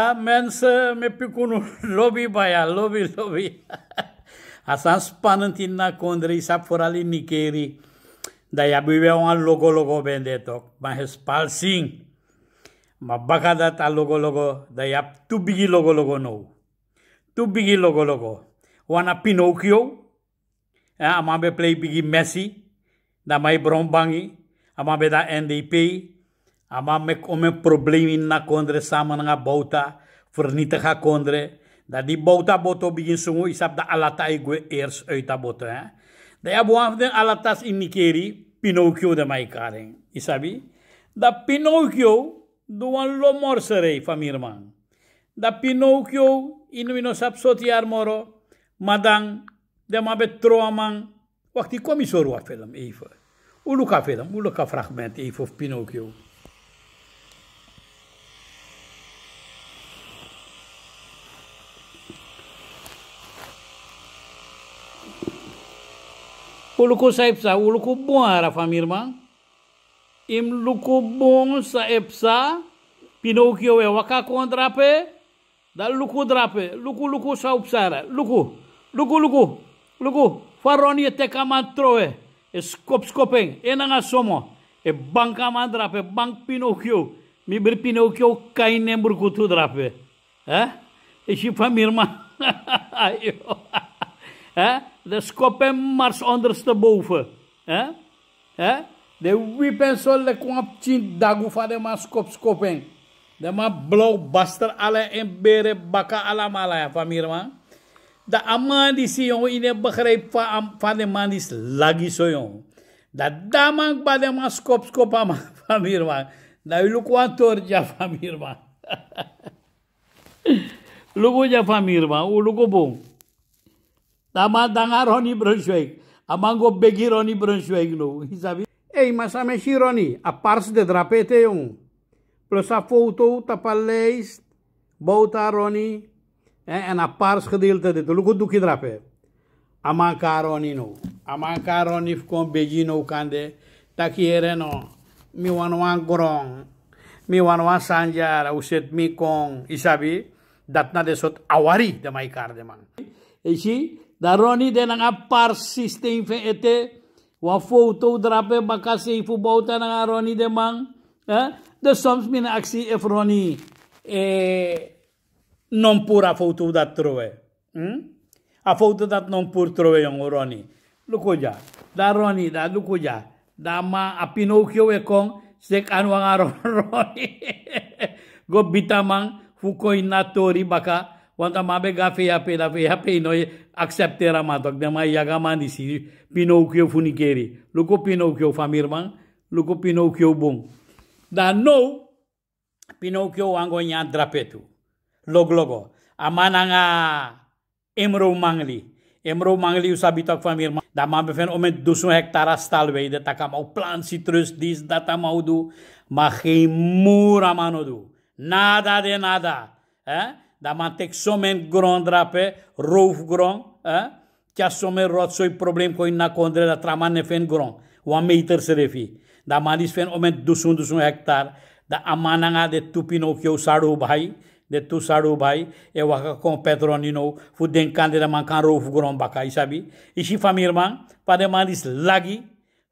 Ah, mensen eh, me no lobby baia lobby lobby asan spannen tin na kondri sap forali nikeri da ya biwe wan é logo logo bende tok ma hespal sing ma baka da ta tá logo logo da ya tu bigi logo logo no tu bigi logo logo wana pinocchio eh, ah, amabe play bigi messi da mai brombangi amabe da ndp Ama om een probleem in na kondre samen nga bouta vernietiga kondre Da die bouta boto begin sungu isap da alata igwe eers uit boto hè eh. da ya bo af den alatas in nikeri pinocchio de mai isabi da pinocchio duan lo morserei famirman da pinocchio in wino sap sotiar moro madang de mabet troamang wakti komisor wa film even Uluka film, Uluka fragment even of Pinocchio. Uluku saib sa uluku o ara famirma. Im luku bun sa epsa, Pinocchio e waka kontrape da Luku drape, luku Luku, sa upsara, luku. luku luku luku faroni te cam troe, e scop scopen, e nanga somo, e banka mandrape drape, pinokio mi bir Pinocchio kainem burkutu drape. Eh? E shi famirma. Hè? De mars ondersteboven. Hè? Hè? De wiepen zo kwam tien dagu van de maskop scop scopen. De man blauw baster alle en bere baka allemaal ja, familie. man. De aman die zie in het begrijp van, van de man is lagi zo jong. Dat damang bij de maskop scop familie man. Dat jullie kwam torja man. ja van hier U boom. Tama roni Brunswick, amango begi roni Brunswick no. Hisabi. Ei, masame a mexi a pars de drapete Plus a foto Bauta roni. eh en a pars gedeelte de tuluku duki drape. Amanka roni no. Amanka roni fkon begi no kande, takiere ereno, Mi wan wan gorong. Mi wan wan sanjara, uset mi kong, isabi. Datna desot awari de maikar de man. Isi, daroni denang apar sistem ete wa foto drape bakasi ifu bauta nang aroni mang eh de soms min aksi efroni e non pura foto dat trove hm a foto dat non pur trove yang oroni lukoja da roni da lukuja da ma a pinocchio e kong sek anwang aroni go bitamang fukoi natori baka Quanto mabe gafe ya pe dafe ya pe noi acceptera matok de mai yaga mandi si pinokio funikeri. Luko pinokio famirman, luko pinokio bung. Da no pinokio wango nya drapetu. Log logo. Amananga Emro Mangli. Emro Mangli usabitok famirman. Daar mabe fen om een duizend hectare stalwee. Dat kan maar plant citrus, dis, data kan maar doen. Nada de nada. Eh? da man tek somen gron drape rouf gron eh? kia somen rot soi problem ko inna kondre da traman ne fen gron wan meter serefi da manis fen omen dusun dusun hektar da amananga de tupino kyo saru bhai de tu saru bhai e waka kon petronino fu den kande da man kan rouf gron baka isabi ishi famir man pa de manis lagi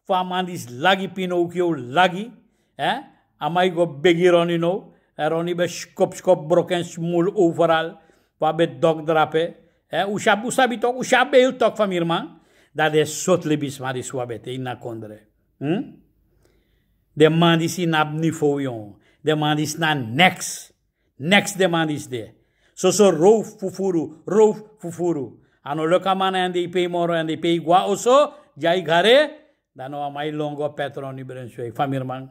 fa manis lagi pino kyo lagi eh amai go begironino Er har ni skop skop broken smul overall pa be dog drape eh usab usabi tok usab be tok famirma da de sot le bismari suabete inna kondre hm demandi si nab ni foyon demandi na next next is de so so rof fufuru rof fufuru ano and andi pay moro andi pe gua oso jai ghare dano amai longo petroni brenswe famirman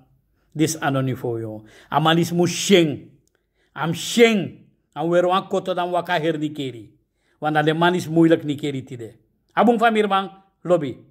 this anonifoyo amalis mu sheng am sheng am wero an koto dan waka her nikeri wana le manis moeilijk nikeri tide abung famir bang lobby